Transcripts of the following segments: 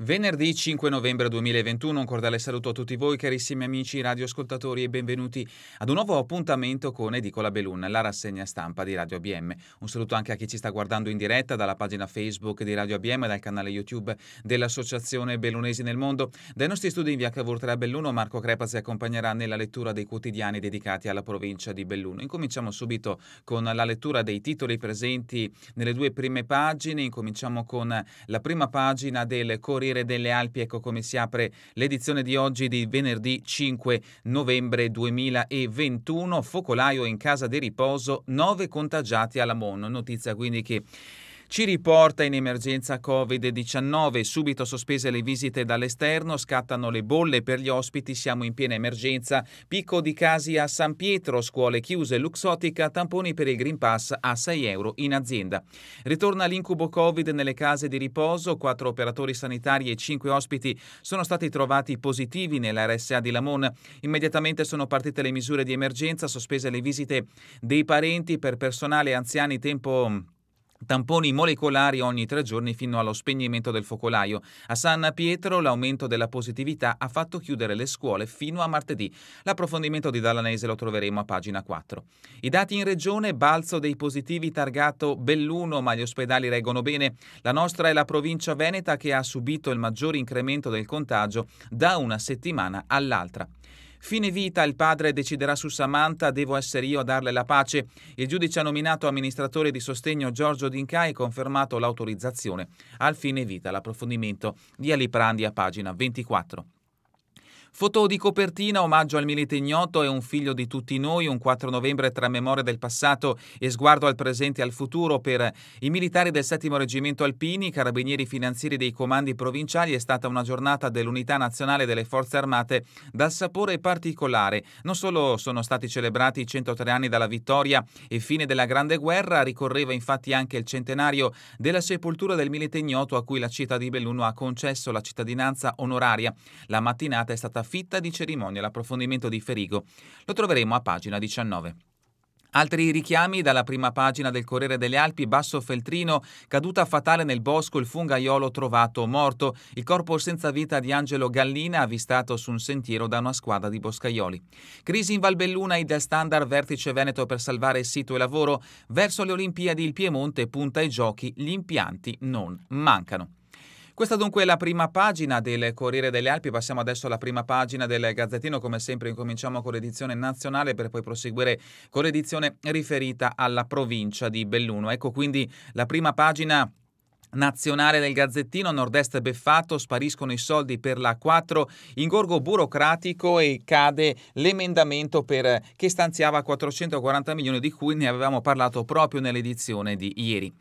Venerdì 5 novembre 2021, un cordiale saluto a tutti voi carissimi amici radioascoltatori e benvenuti ad un nuovo appuntamento con Edicola Belun, la rassegna stampa di Radio ABM. Un saluto anche a chi ci sta guardando in diretta dalla pagina Facebook di Radio ABM, dal canale YouTube dell'Associazione Bellunesi nel Mondo. Dai nostri studi in via Cavortera a Belluno, Marco Crepa si accompagnerà nella lettura dei quotidiani dedicati alla provincia di Belluno. Incominciamo subito con la lettura dei titoli presenti nelle due prime pagine. Incominciamo con la prima pagina del Corriere scoprire delle Alpi, ecco come si apre l'edizione di oggi di venerdì 5 novembre 2021, focolaio in casa di riposo, 9 contagiati alla Mon, notizia quindi che ci riporta in emergenza Covid-19, subito sospese le visite dall'esterno, scattano le bolle per gli ospiti, siamo in piena emergenza, picco di casi a San Pietro, scuole chiuse, luxotica, tamponi per il Green Pass a 6 euro in azienda. Ritorna l'incubo Covid nelle case di riposo, 4 operatori sanitari e 5 ospiti sono stati trovati positivi nell'RSA di Lamon. Immediatamente sono partite le misure di emergenza, sospese le visite dei parenti per personale anziani tempo tamponi molecolari ogni tre giorni fino allo spegnimento del focolaio. A San Pietro l'aumento della positività ha fatto chiudere le scuole fino a martedì. L'approfondimento di Dallanese lo troveremo a pagina 4. I dati in regione, balzo dei positivi targato Belluno, ma gli ospedali reggono bene. La nostra è la provincia veneta che ha subito il maggior incremento del contagio da una settimana all'altra. Fine vita, il padre deciderà su Samantha, devo essere io a darle la pace. Il giudice ha nominato amministratore di sostegno Giorgio Dinca e confermato l'autorizzazione al fine vita, l'approfondimento di Ali Prandi a pagina 24. Foto di copertina, omaggio al milite ignoto e un figlio di tutti noi, un 4 novembre tra memoria del passato e sguardo al presente e al futuro per i militari del 7 Reggimento Alpini, carabinieri finanzieri dei comandi provinciali, è stata una giornata dell'Unità Nazionale delle Forze Armate dal sapore particolare. Non solo sono stati celebrati i 103 anni dalla vittoria e fine della Grande Guerra, ricorreva infatti anche il centenario della sepoltura del milite ignoto a cui la città di Belluno ha concesso la cittadinanza onoraria. La mattinata è stata fitta di cerimonia, l'approfondimento di Ferigo. Lo troveremo a pagina 19. Altri richiami dalla prima pagina del Corriere delle Alpi, Basso Feltrino, caduta fatale nel bosco, il fungaiolo trovato morto, il corpo senza vita di Angelo Gallina avvistato su un sentiero da una squadra di boscaioli. Crisi in Valbelluna, Idel Standard, vertice Veneto per salvare sito e lavoro, verso le Olimpiadi il Piemonte punta ai giochi, gli impianti non mancano. Questa dunque è la prima pagina del Corriere delle Alpi, passiamo adesso alla prima pagina del Gazzettino, come sempre incominciamo con l'edizione nazionale per poi proseguire con l'edizione riferita alla provincia di Belluno. Ecco quindi la prima pagina nazionale del Gazzettino, nord-est beffato, spariscono i soldi per la 4, ingorgo burocratico e cade l'emendamento per, che stanziava 440 milioni di cui ne avevamo parlato proprio nell'edizione di ieri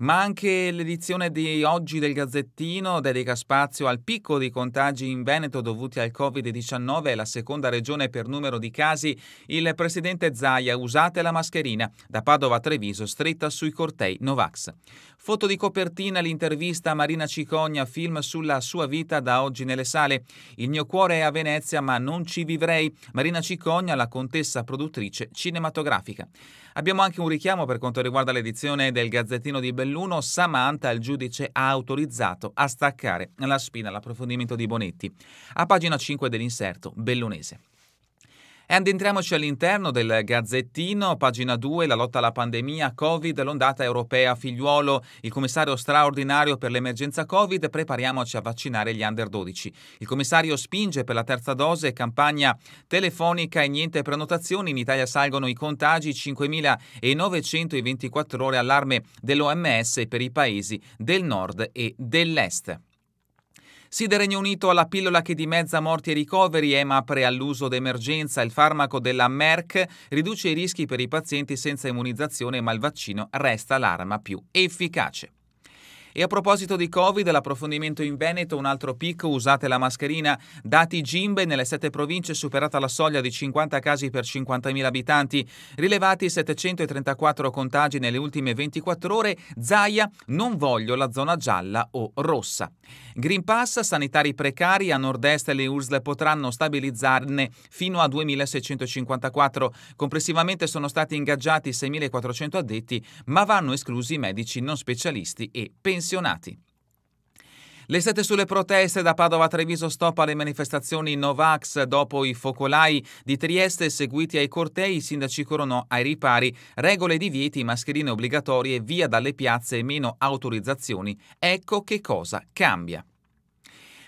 ma anche l'edizione di oggi del Gazzettino dedica spazio al picco di contagi in Veneto dovuti al Covid-19, la seconda regione per numero di casi. Il presidente Zaia, usate la mascherina. Da Padova a Treviso, stretta sui cortei Novax. Foto di copertina l'intervista a Marina Cicogna, film sulla sua vita da oggi nelle sale. Il mio cuore è a Venezia, ma non ci vivrei. Marina Cicogna, la contessa produttrice cinematografica. Abbiamo anche un richiamo per quanto riguarda l'edizione del Gazzettino di Belluno, Samantha, il giudice ha autorizzato a staccare la spina all'approfondimento di Bonetti. A pagina 5 dell'inserto, Bellunese. E addentriamoci all'interno del Gazzettino, pagina 2, la lotta alla pandemia Covid, l'ondata europea figliuolo, il commissario straordinario per l'emergenza Covid, prepariamoci a vaccinare gli under 12. Il commissario spinge per la terza dose, campagna telefonica e niente prenotazioni, in Italia salgono i contagi, 5.924 ore allarme dell'OMS per i paesi del nord e dell'est. Sì del Regno Unito alla pillola che dimezza morti e ricoveri, EMA eh, EMAPRE all'uso d'emergenza, il farmaco della Merck riduce i rischi per i pazienti senza immunizzazione ma il vaccino resta l'arma più efficace. E a proposito di Covid, l'approfondimento in Veneto, un altro picco, usate la mascherina, dati Gimbe, nelle sette province superata la soglia di 50 casi per 50.000 abitanti, rilevati 734 contagi nelle ultime 24 ore, Zaia, non voglio la zona gialla o rossa. Green Pass, sanitari precari, a nord-est le URSL potranno stabilizzarne fino a 2654. Complessivamente sono stati ingaggiati 6.400 addetti, ma vanno esclusi medici non specialisti e pensionati pensionati. L'estate sulle proteste da Padova Treviso stop alle manifestazioni Novax dopo i focolai di Trieste seguiti ai cortei, i sindaci corrono ai ripari, regole di vieti, mascherine obbligatorie, via dalle piazze e meno autorizzazioni. Ecco che cosa cambia.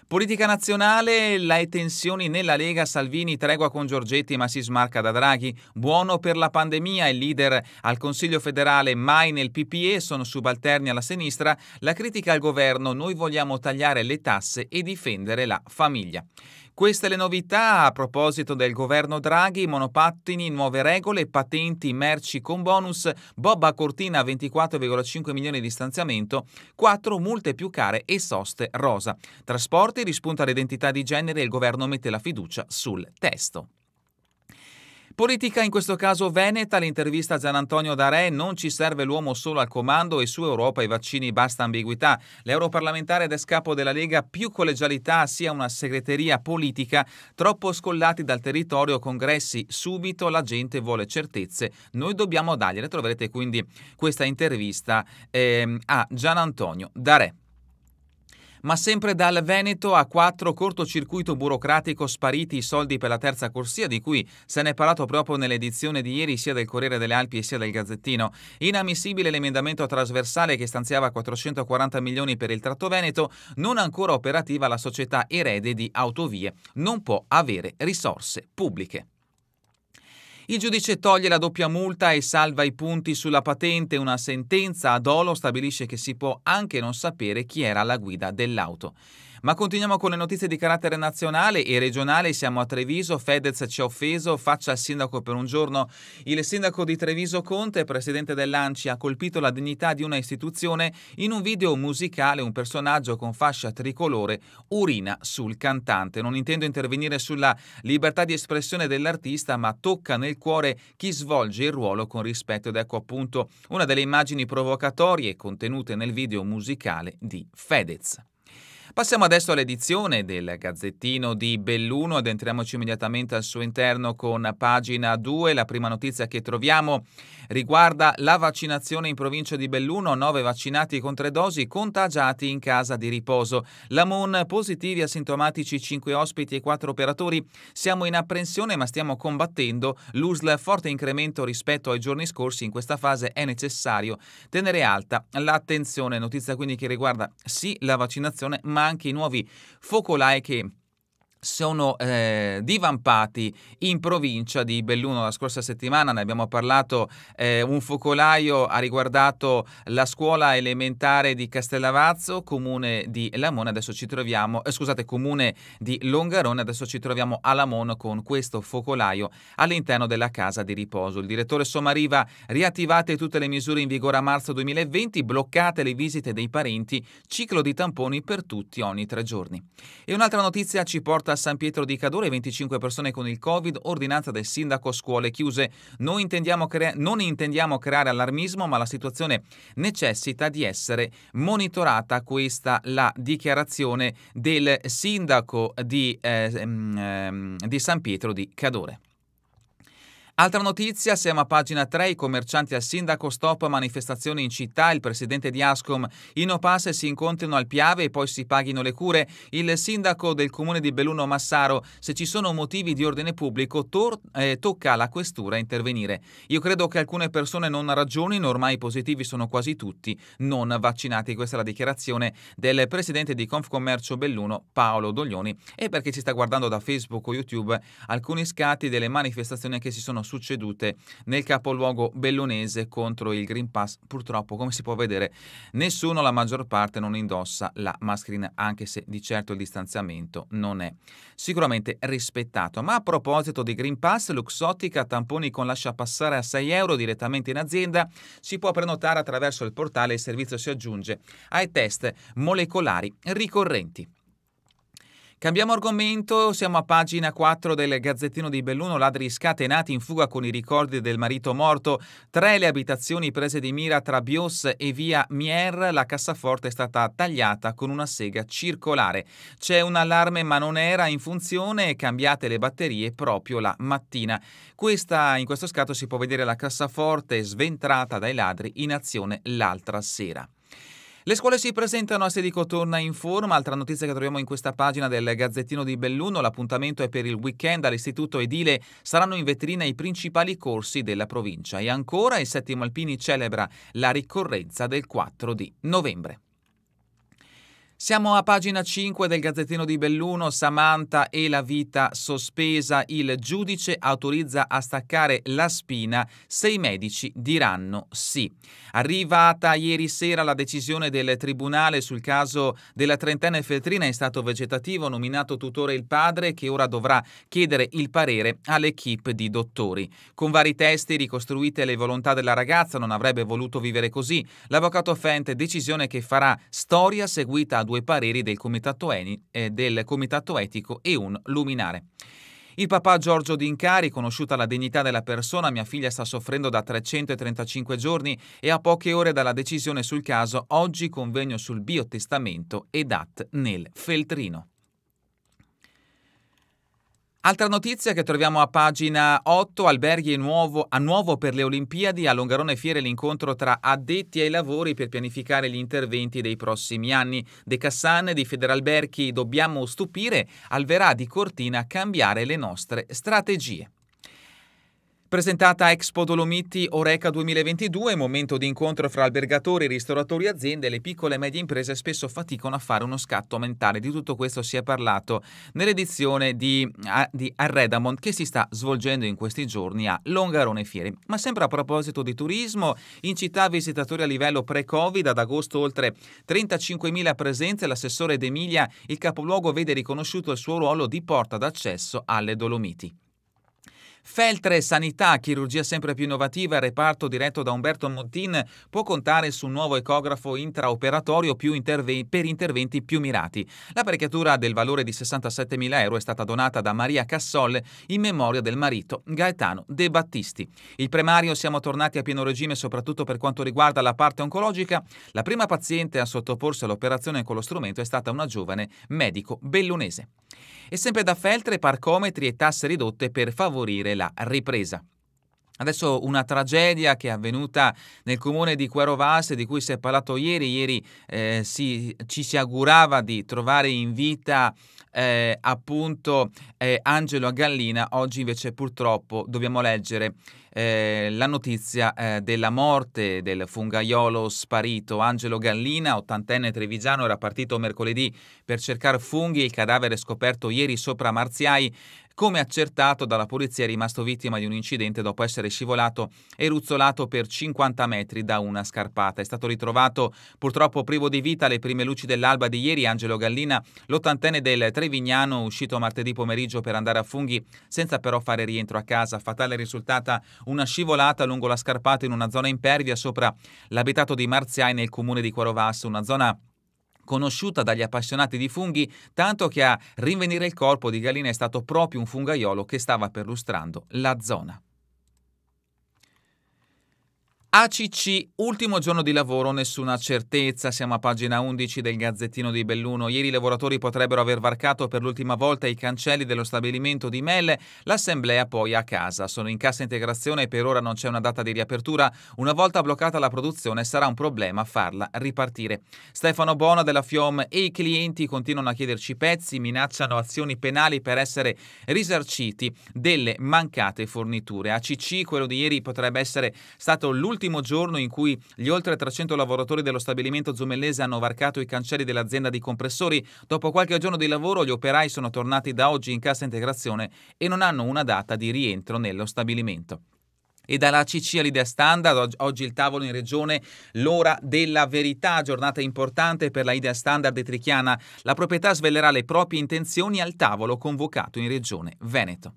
Politica nazionale, le tensioni nella Lega, Salvini tregua con Giorgetti ma si smarca da Draghi. Buono per la pandemia, il leader al Consiglio federale mai nel PPE, sono subalterni alla sinistra. La critica al governo, noi vogliamo tagliare le tasse e difendere la famiglia. Queste le novità a proposito del governo Draghi, monopattini, nuove regole, patenti, merci con bonus, Bobba Cortina 24,5 milioni di stanziamento, 4 multe più care e soste rosa. Trasporti rispunta l'identità di genere e il governo mette la fiducia sul testo. Politica in questo caso veneta, l'intervista a Gianantonio Darè, non ci serve l'uomo solo al comando e su Europa i vaccini basta ambiguità. L'europarlamentare ed escapo della Lega più collegialità sia una segreteria politica, troppo scollati dal territorio, congressi subito, la gente vuole certezze, noi dobbiamo dargliele. Troverete quindi questa intervista eh, a Gianantonio Darè. Ma sempre dal Veneto a 4 cortocircuito burocratico spariti i soldi per la terza corsia, di cui se ne è parlato proprio nell'edizione di ieri sia del Corriere delle Alpi sia del Gazzettino. Inammissibile l'emendamento trasversale che stanziava 440 milioni per il tratto Veneto, non ancora operativa la società erede di Autovie. Non può avere risorse pubbliche. Il giudice toglie la doppia multa e salva i punti sulla patente. Una sentenza ad Olo stabilisce che si può anche non sapere chi era alla guida dell'auto. Ma continuiamo con le notizie di carattere nazionale e regionale. Siamo a Treviso, Fedez ci ha offeso, faccia al sindaco per un giorno. Il sindaco di Treviso Conte, presidente dell'Anci, ha colpito la dignità di una istituzione in un video musicale. Un personaggio con fascia tricolore urina sul cantante. Non intendo intervenire sulla libertà di espressione dell'artista, ma tocca nel cuore chi svolge il ruolo con rispetto. Ed ecco appunto una delle immagini provocatorie contenute nel video musicale di Fedez. Passiamo adesso all'edizione del Gazzettino di Belluno ed entriamoci immediatamente al suo interno con pagina 2. La prima notizia che troviamo riguarda la vaccinazione in provincia di Belluno, Nove vaccinati con tre dosi contagiati in casa di riposo. Lamon positivi asintomatici cinque ospiti e quattro operatori. Siamo in apprensione ma stiamo combattendo. L'USL forte incremento rispetto ai giorni scorsi in questa fase è necessario tenere alta l'attenzione. Notizia quindi che riguarda sì la vaccinazione ma anche i nuovi focolai che sono eh, divampati in provincia di Belluno. La scorsa settimana ne abbiamo parlato, eh, un focolaio ha riguardato la scuola elementare di Castellavazzo, comune di Lamone, adesso ci troviamo, eh, scusate, comune di Longarone, adesso ci troviamo a Lamone con questo focolaio all'interno della casa di riposo. Il direttore Somariva, riattivate tutte le misure in vigore a marzo 2020, bloccate le visite dei parenti, ciclo di tamponi per tutti ogni tre giorni. E un'altra notizia ci porta a San Pietro di Cadore, 25 persone con il Covid, ordinanza del sindaco, scuole chiuse. non intendiamo, crea- non intendiamo creare allarmismo, ma la situazione necessita di essere monitorata. Questa la dichiarazione del sindaco di, eh, mm, ehm, di San Pietro di Cadore. Altra notizia, siamo a pagina 3, i commercianti al sindaco stop manifestazioni in città, il presidente di Ascom, in no si incontrano al Piave e poi si paghino le cure, il sindaco del comune di Belluno Massaro, se ci sono motivi di ordine pubblico tor- eh, tocca alla questura intervenire. Io credo che alcune persone non ragionino, ormai i positivi sono quasi tutti non vaccinati, questa è la dichiarazione del presidente di Confcommercio Belluno Paolo Doglioni e perché ci sta guardando da Facebook o YouTube alcuni scatti delle manifestazioni che si sono succedute nel capoluogo bellunese contro il Green Pass. Purtroppo, come si può vedere, nessuno, la maggior parte, non indossa la mascherina, anche se di certo il distanziamento non è sicuramente rispettato. Ma a proposito di Green Pass, Luxottica, tamponi con lascia passare a 6 euro direttamente in azienda, si può prenotare attraverso il portale e il servizio si aggiunge ai test molecolari ricorrenti. Cambiamo argomento, siamo a pagina 4 del Gazzettino di Belluno, ladri scatenati in fuga con i ricordi del marito morto, tre le abitazioni prese di mira tra Bios e via Mier, la cassaforte è stata tagliata con una sega circolare. C'è un allarme ma non era in funzione, e cambiate le batterie proprio la mattina. Questa, in questo scatto si può vedere la cassaforte sventrata dai ladri in azione l'altra sera. Le scuole si presentano a Sedico Torna in forma, altra notizia che troviamo in questa pagina del Gazzettino di Belluno, l'appuntamento è per il weekend all'istituto edile, saranno in vetrina i principali corsi della provincia e ancora il settimo Alpini celebra la ricorrenza del 4 di novembre. Siamo a pagina 5 del Gazzettino di Belluno, Samantha e la vita sospesa. Il giudice autorizza a staccare la spina se i medici diranno sì. Arrivata ieri sera la decisione del tribunale sul caso della trentenne Feltrina in stato vegetativo, nominato tutore il padre, che ora dovrà chiedere il parere all'equipe di dottori. Con vari testi ricostruite le volontà della ragazza, non avrebbe voluto vivere così. L'avvocato Fente, decisione che farà storia seguita ad due pareri del comitato, Eni, eh, del comitato etico e un luminare. Il papà Giorgio D'Incari, conosciuta la dignità della persona, mia figlia sta soffrendo da 335 giorni e a poche ore dalla decisione sul caso, oggi convegno sul biotestamento ed at nel feltrino. Altra notizia che troviamo a pagina 8, alberghi nuovo, a nuovo per le Olimpiadi, a Longarone Fiere l'incontro tra addetti ai lavori per pianificare gli interventi dei prossimi anni. De Cassane di Federalberchi Dobbiamo stupire, Alverà di Cortina cambiare le nostre strategie. Presentata Expo Dolomiti Oreca 2022, momento di incontro fra albergatori, ristoratori, e aziende, le piccole e medie imprese spesso faticano a fare uno scatto mentale. Di tutto questo si è parlato nell'edizione di, ah, di Arredamont che si sta svolgendo in questi giorni a Longarone Fieri. Ma sempre a proposito di turismo, in città visitatori a livello pre-Covid, ad agosto oltre 35.000 presenze, l'assessore D'Emilia, il capoluogo vede riconosciuto il suo ruolo di porta d'accesso alle Dolomiti. Feltre Sanità, chirurgia sempre più innovativa, reparto diretto da Umberto Montin, può contare su un nuovo ecografo intraoperatorio interve- per interventi più mirati. L'apparecchiatura del valore di 67.000 euro è stata donata da Maria Cassolle in memoria del marito Gaetano De Battisti. Il premario siamo tornati a pieno regime soprattutto per quanto riguarda la parte oncologica. La prima paziente a sottoporsi all'operazione con lo strumento è stata una giovane medico bellunese. E sempre da Feltre parcometri e tasse ridotte per favorire vedere la ripresa. Adesso una tragedia che è avvenuta nel comune di Querovasse, di cui si è parlato ieri. Ieri eh, si, ci si augurava di trovare in vita eh, appunto eh, Angelo a Gallina. Oggi invece purtroppo dobbiamo leggere eh, la notizia eh, della morte del fungaiolo sparito Angelo Gallina, ottantenne trevigiano, era partito mercoledì per cercare funghi. Il cadavere scoperto ieri sopra Marziai come accertato dalla polizia è rimasto vittima di un incidente dopo essere scivolato e ruzzolato per 50 metri da una scarpata. È stato ritrovato purtroppo privo di vita alle prime luci dell'alba di ieri Angelo Gallina, l'ottantenne del Trevignano, uscito martedì pomeriggio per andare a funghi senza però fare rientro a casa. Fatale risultata una scivolata lungo la scarpata in una zona impervia sopra l'abitato di Marziai nel comune di Quarovasso, una zona conosciuta dagli appassionati di funghi, tanto che a rinvenire il corpo di Galina è stato proprio un fungaiolo che stava perlustrando la zona. ACC, ultimo giorno di lavoro, nessuna certezza. Siamo a pagina 11 del Gazzettino di Belluno. Ieri i lavoratori potrebbero aver varcato per l'ultima volta i cancelli dello stabilimento di Melle, l'assemblea poi a casa. Sono in cassa integrazione e per ora non c'è una data di riapertura. Una volta bloccata la produzione sarà un problema farla ripartire. Stefano Bona della FIOM e i clienti continuano a chiederci pezzi, minacciano azioni penali per essere risarciti delle mancate forniture. ACC, quello di ieri potrebbe essere stato l'ultimo l'ultimo giorno in cui gli oltre 300 lavoratori dello stabilimento zumellese hanno varcato i cancelli dell'azienda di compressori. Dopo qualche giorno di lavoro gli operai sono tornati da oggi in cassa integrazione e non hanno una data di rientro nello stabilimento e dalla ACC all'idea standard. Oggi il tavolo in regione L'ora della verità, giornata importante per la idea standard etrichiana. La proprietà svelerà le proprie intenzioni al tavolo convocato in regione Veneto.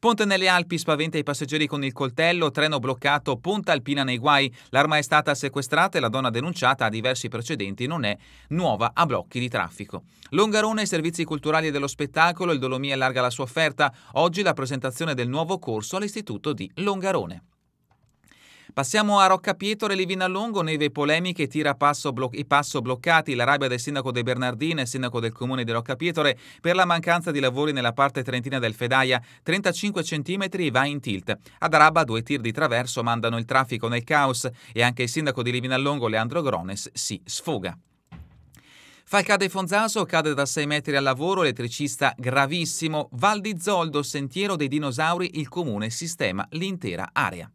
Ponte nelle Alpi spaventa i passeggeri con il coltello, treno bloccato, Ponta Alpina nei guai. L'arma è stata sequestrata e la donna denunciata a diversi precedenti, non è nuova a blocchi di traffico. Longarone, servizi culturali e dello spettacolo, il Dolomia allarga la sua offerta. Oggi la presentazione del nuovo corso all'Istituto di Longarone. Passiamo a Rocca Pietore e Livinallongo, neve polemiche, tira passo blo- i passo bloccati, la rabbia del sindaco De Bernardine, sindaco del comune di Rocca Pietore per la mancanza di lavori nella parte trentina del Fedaia, 35 cm va in tilt. Ad Araba due tir di traverso mandano il traffico nel caos e anche il sindaco di Livinallongo, Leandro Grones, si sfoga. Falcade Fonzaso cade da 6 metri al lavoro, elettricista gravissimo, Val di Zoldo, sentiero dei dinosauri, il comune sistema l'intera area.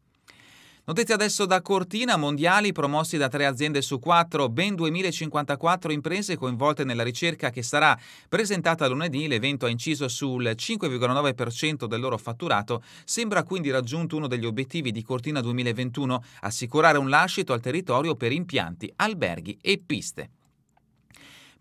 Notizie adesso da Cortina, mondiali promossi da tre aziende su quattro, ben 2054 imprese coinvolte nella ricerca che sarà presentata lunedì. L'evento ha inciso sul 5,9% del loro fatturato. Sembra quindi raggiunto uno degli obiettivi di Cortina 2021, assicurare un lascito al territorio per impianti, alberghi e piste.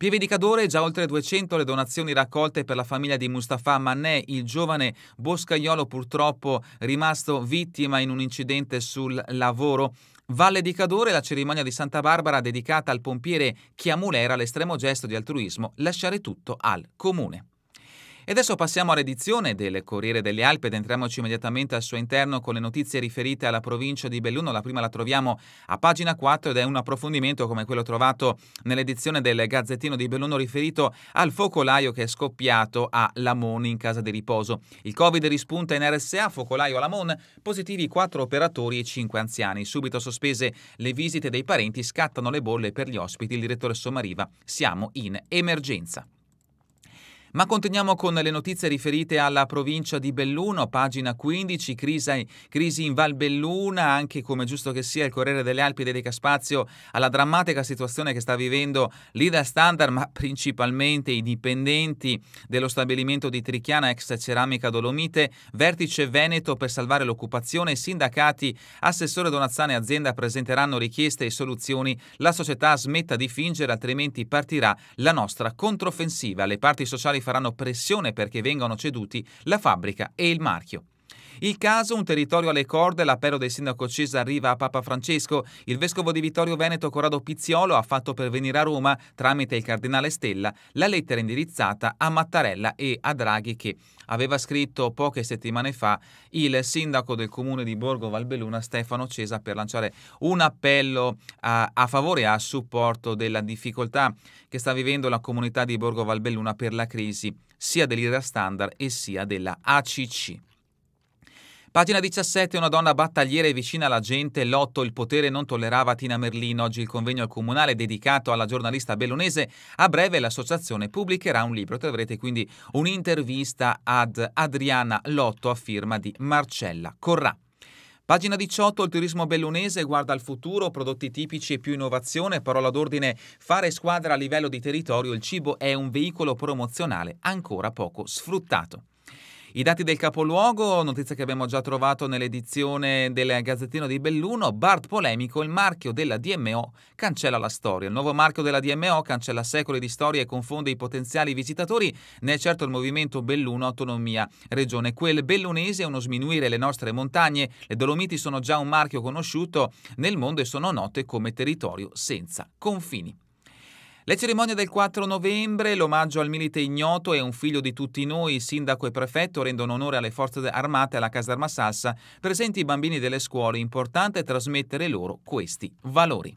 Pieve di Cadore, già oltre 200 le donazioni raccolte per la famiglia di Mustafa Mannè, il giovane boscaiolo purtroppo rimasto vittima in un incidente sul lavoro. Valle di Cadore, la cerimonia di Santa Barbara dedicata al pompiere Chiamulera, l'estremo gesto di altruismo, lasciare tutto al comune. E adesso passiamo all'edizione del Corriere delle Alpi ed entriamoci immediatamente al suo interno con le notizie riferite alla provincia di Belluno. La prima la troviamo a pagina 4 ed è un approfondimento come quello trovato nell'edizione del Gazzettino di Belluno riferito al focolaio che è scoppiato a Lamon in casa di riposo. Il Covid rispunta in RSA, focolaio a Lamon, positivi 4 operatori e 5 anziani. Subito sospese le visite dei parenti, scattano le bolle per gli ospiti. Il direttore Sommariva, siamo in emergenza. Ma continuiamo con le notizie riferite alla provincia di Belluno, pagina 15, crisi, crisi in Val Belluna, anche come giusto che sia il Corriere delle Alpi dedica spazio alla drammatica situazione che sta vivendo l'IDA Standard, ma principalmente i dipendenti dello stabilimento di Trichiana, ex Ceramica Dolomite, vertice Veneto per salvare l'occupazione, sindacati, assessore Donazzane e azienda presenteranno richieste e soluzioni, la società smetta di fingere altrimenti partirà la nostra controffensiva. Le parti sociali faranno pressione perché vengano ceduti la fabbrica e il marchio. Il caso, un territorio alle corde, l'appello del sindaco Cesa arriva a Papa Francesco. Il vescovo di Vittorio Veneto Corrado Pizziolo ha fatto pervenire a Roma, tramite il cardinale Stella, la lettera indirizzata a Mattarella e a Draghi che aveva scritto poche settimane fa il sindaco del comune di Borgo Valbelluna Stefano Cesa per lanciare un appello a, a favore e a supporto della difficoltà che sta vivendo la comunità di Borgo Valbelluna per la crisi sia dell'IRA standard e sia della ACC. Pagina 17, una donna battagliera e vicina alla gente, lotto il potere non tollerava Tina Merlino. Oggi il convegno al comunale dedicato alla giornalista bellonese. A breve l'associazione pubblicherà un libro, troverete quindi un'intervista ad Adriana Lotto a firma di Marcella Corrà. Pagina 18, il turismo bellunese guarda al futuro, prodotti tipici e più innovazione, parola d'ordine fare squadra a livello di territorio, il cibo è un veicolo promozionale ancora poco sfruttato. I dati del capoluogo, notizia che abbiamo già trovato nell'edizione del Gazzettino di Belluno, Bart polemico, il marchio della DMO cancella la storia. Il nuovo marchio della DMO cancella secoli di storia e confonde i potenziali visitatori, ne è certo il movimento Belluno Autonomia Regione. Quel bellunese è uno sminuire le nostre montagne, le Dolomiti sono già un marchio conosciuto nel mondo e sono note come territorio senza confini. Le cerimonie del 4 novembre, l'omaggio al milite ignoto e un figlio di tutti noi, sindaco e prefetto, rendono onore alle forze armate alla Casarma Sassa, presenti i bambini delle scuole, importante trasmettere loro questi valori.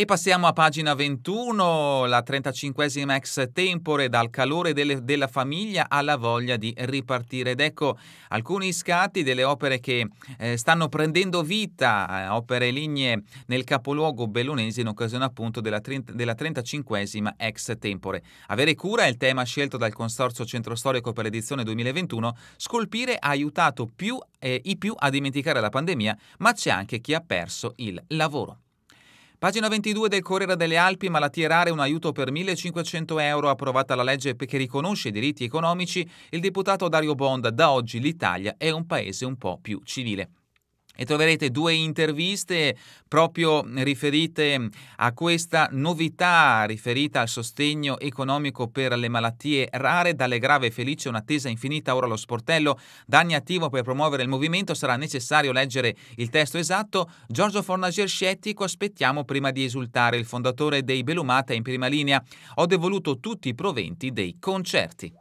E passiamo a pagina 21, la 35esima ex tempore, dal calore delle, della famiglia alla voglia di ripartire. Ed ecco alcuni scatti delle opere che eh, stanno prendendo vita, eh, opere lignee nel capoluogo bellunese in occasione appunto della, della 35esima ex tempore. Avere cura è il tema scelto dal Consorzio Centro Storico per l'edizione 2021. Scolpire ha aiutato più, eh, i più a dimenticare la pandemia, ma c'è anche chi ha perso il lavoro. Pagina 22 del Corriere delle Alpi, malattie rare, un aiuto per 1.500 euro, approvata la legge che riconosce i diritti economici, il deputato Dario Bonda, da oggi l'Italia è un paese un po' più civile e troverete due interviste proprio riferite a questa novità riferita al sostegno economico per le malattie rare, dalle grave felici un'attesa infinita ora allo sportello, danni attivo per promuovere il movimento, sarà necessario leggere il testo esatto, Giorgio Fornager scettico, aspettiamo prima di esultare, il fondatore dei Belumata in prima linea, ho devoluto tutti i proventi dei concerti.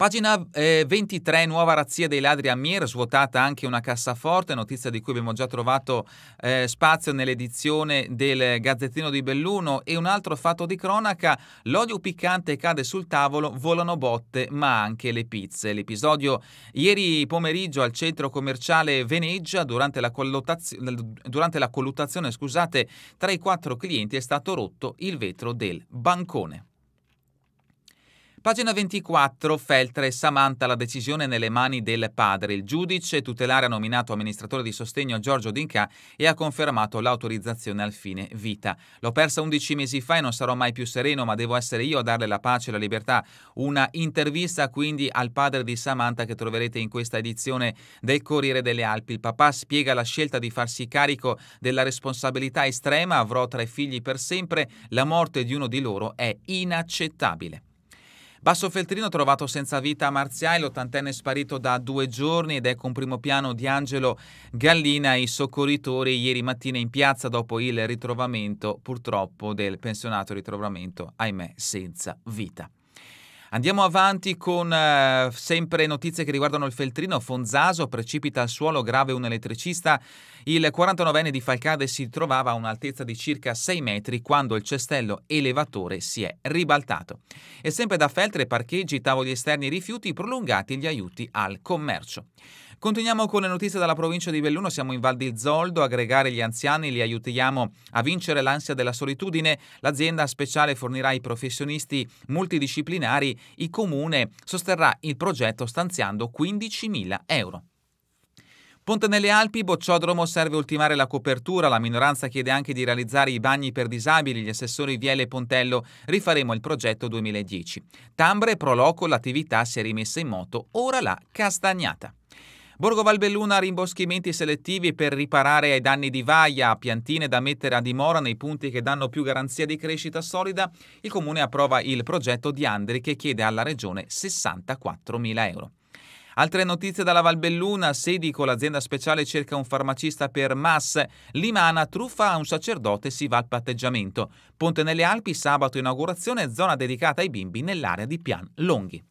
Pagina eh, 23, nuova razzia dei ladri a Mir, svuotata anche una cassaforte, notizia di cui abbiamo già trovato eh, spazio nell'edizione del Gazzettino di Belluno e un altro fatto di cronaca, l'olio piccante cade sul tavolo, volano botte ma anche le pizze. L'episodio ieri pomeriggio al centro commerciale Veneggia durante la, durante la colluttazione scusate, tra i quattro clienti è stato rotto il vetro del bancone. Pagina 24, Feltre e Samantha, la decisione nelle mani del padre. Il giudice tutelare ha nominato amministratore di sostegno Giorgio Dinca e ha confermato l'autorizzazione al fine vita. L'ho persa 11 mesi fa e non sarò mai più sereno, ma devo essere io a darle la pace e la libertà. Una intervista quindi al padre di Samantha che troverete in questa edizione del Corriere delle Alpi. Il papà spiega la scelta di farsi carico della responsabilità estrema, avrò tre figli per sempre, la morte di uno di loro è inaccettabile. Basso Feltrino trovato senza vita a Marziai, l'ottantenne è sparito da due giorni ed ecco un primo piano di Angelo Gallina e i soccorritori ieri mattina in piazza dopo il ritrovamento purtroppo del pensionato ritrovamento, ahimè, senza vita. Andiamo avanti con eh, sempre notizie che riguardano il feltrino. Fonzaso precipita al suolo grave un elettricista. Il 49enne di Falcade si trovava a un'altezza di circa 6 metri quando il cestello elevatore si è ribaltato. E sempre da Feltre parcheggi, tavoli esterni rifiuti prolungati gli aiuti al commercio. Continuiamo con le notizie dalla provincia di Belluno, siamo in Val di Zoldo, aggregare gli anziani, li aiutiamo a vincere l'ansia della solitudine. L'azienda speciale fornirà ai professionisti multidisciplinari, il comune sosterrà il progetto stanziando 15.000 euro. Ponte nelle Alpi, Bocciodromo serve ultimare la copertura, la minoranza chiede anche di realizzare i bagni per disabili, gli assessori Viele e Pontello rifaremo il progetto 2010. Tambre, Proloco, l'attività si è rimessa in moto, ora la Castagnata. Borgo Valbelluna rimboschimenti selettivi per riparare ai danni di vaia, piantine da mettere a dimora nei punti che danno più garanzia di crescita solida, il comune approva il progetto di Andri che chiede alla regione 64.000 euro. Altre notizie dalla Valbelluna, Sedico, l'azienda speciale cerca un farmacista per Mas, Limana, truffa a un sacerdote, si va al patteggiamento. Ponte nelle Alpi, sabato inaugurazione, zona dedicata ai bimbi nell'area di Pian Longhi.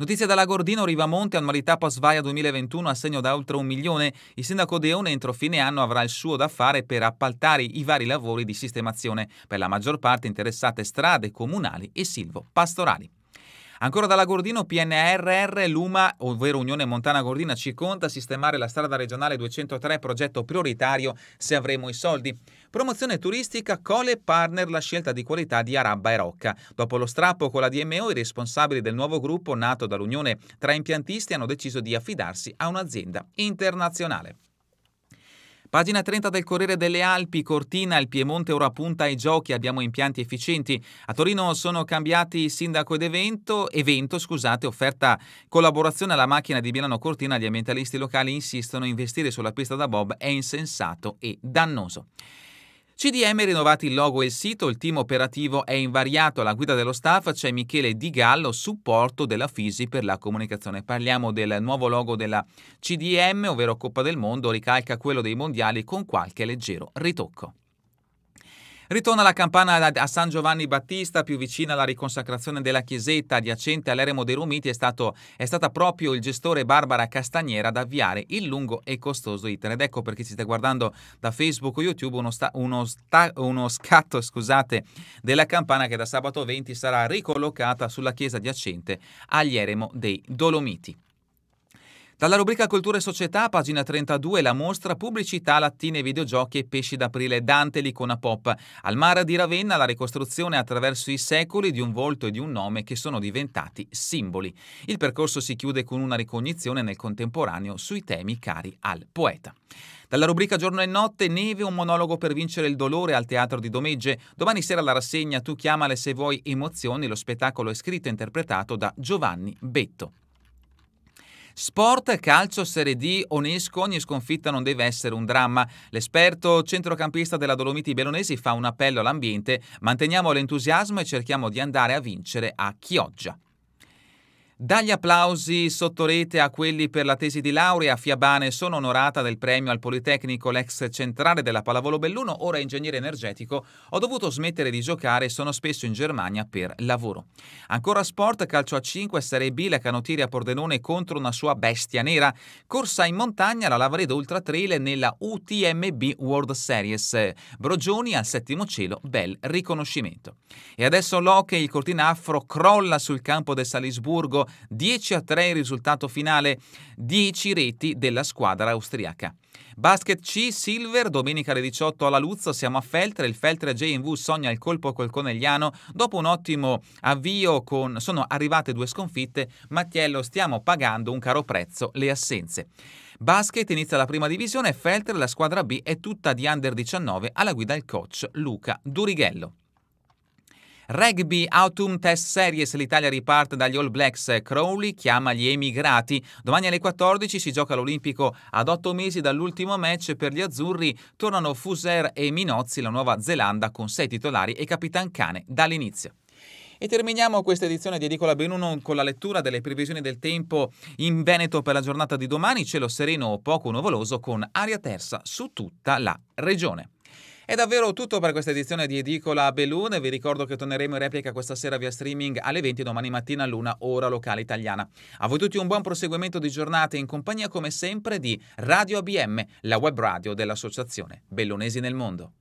Notizia dalla Gordino, Rivamonte, annualità post-vaia 2021, a segno da oltre un milione. Il sindaco Deone entro fine anno avrà il suo da fare per appaltare i vari lavori di sistemazione, per la maggior parte interessate strade comunali e silvo pastorali. Ancora dalla Gordino, PNRR, Luma, ovvero Unione Montana Gordina, ci conta sistemare la strada regionale 203, progetto prioritario se avremo i soldi. Promozione turistica, Cole Partner, la scelta di qualità di Arabba e Rocca. Dopo lo strappo con la DMO, i responsabili del nuovo gruppo nato dall'Unione tra impiantisti hanno deciso di affidarsi a un'azienda internazionale. Pagina 30 del Corriere delle Alpi, Cortina, il Piemonte ora punta ai giochi, abbiamo impianti efficienti. A Torino sono cambiati sindaco ed evento, evento scusate, offerta collaborazione alla macchina di Milano Cortina, gli ambientalisti locali insistono, investire sulla pista da Bob è insensato e dannoso. CDM rinnovati il logo e il sito, il team operativo è invariato, alla guida dello staff c'è Michele Di Gallo, supporto della Fisi per la comunicazione. Parliamo del nuovo logo della CDM, ovvero Coppa del Mondo, ricalca quello dei mondiali con qualche leggero ritocco. Ritorna la campana a San Giovanni Battista, più vicina alla riconsacrazione della chiesetta adiacente all'eremo dei Romiti, è, stato, è stata proprio il gestore Barbara Castagnera ad avviare il lungo e costoso iter. Ed ecco perché ci state guardando da Facebook o YouTube uno, sta, uno, sta, uno scatto scusate, della campana che da sabato 20 sarà ricollocata sulla chiesa adiacente agli eremo dei Dolomiti. Dalla rubrica Cultura e Società, pagina 32, la mostra Pubblicità, lattine, videogiochi e pesci d'aprile Dante l'icona pop. Al mare di Ravenna la ricostruzione attraverso i secoli di un volto e di un nome che sono diventati simboli. Il percorso si chiude con una ricognizione nel contemporaneo sui temi cari al poeta. Dalla rubrica Giorno e Notte, Neve, un monologo per vincere il dolore al Teatro di Domegge. Domani sera la rassegna Tu chiamale se vuoi emozioni, lo spettacolo è scritto e interpretato da Giovanni Betto. Sport, calcio, Serie D, Onesco, ogni sconfitta non deve essere un dramma. L'esperto centrocampista della Dolomiti Belonesi fa un appello all'ambiente, manteniamo l'entusiasmo e cerchiamo di andare a vincere a Chioggia. Dagli applausi sottorete a quelli per la tesi di laurea, Fiabane sono onorata del premio al Politecnico, l'ex centrale della Pallavolo Belluno, ora ingegnere energetico. Ho dovuto smettere di giocare e sono spesso in Germania per lavoro. Ancora sport, calcio a 5, Serie B, la canottieri a Pordenone contro una sua bestia nera. Corsa in montagna, la Lavaredo Ultra Trail nella UTMB World Series. Brogioni al settimo cielo, bel riconoscimento. E adesso l'hockey, il Cortinafro crolla sul campo del Salisburgo 10 a 3 il risultato finale, 10 reti della squadra austriaca. Basket C, Silver, domenica alle 18 alla Luzzo, siamo a Feltre, il Feltre JMV sogna il colpo col Conegliano, dopo un ottimo avvio con... sono arrivate due sconfitte, Mattiello stiamo pagando un caro prezzo le assenze. Basket inizia la prima divisione, Feltre la squadra B è tutta di under 19 alla guida il coach Luca Durighello. Rugby Autumn Test Series, l'Italia riparte dagli All Blacks, Crowley chiama gli emigrati. Domani alle 14 si gioca l'Olimpico ad otto mesi dall'ultimo match per gli azzurri, tornano Fuser e Minozzi, la Nuova Zelanda con sei titolari e capitan cane dall'inizio. E terminiamo questa edizione di Edicola Benuno con la lettura delle previsioni del tempo in Veneto per la giornata di domani. Cielo sereno o poco nuvoloso con aria tersa su tutta la regione. È davvero tutto per questa edizione di Edicola a Belun. Vi ricordo che torneremo in replica questa sera via streaming alle 20 domani mattina a luna, ora locale italiana. A voi tutti un buon proseguimento di giornate in compagnia come sempre di Radio ABM, la web radio dell'associazione Bellonesi nel mondo.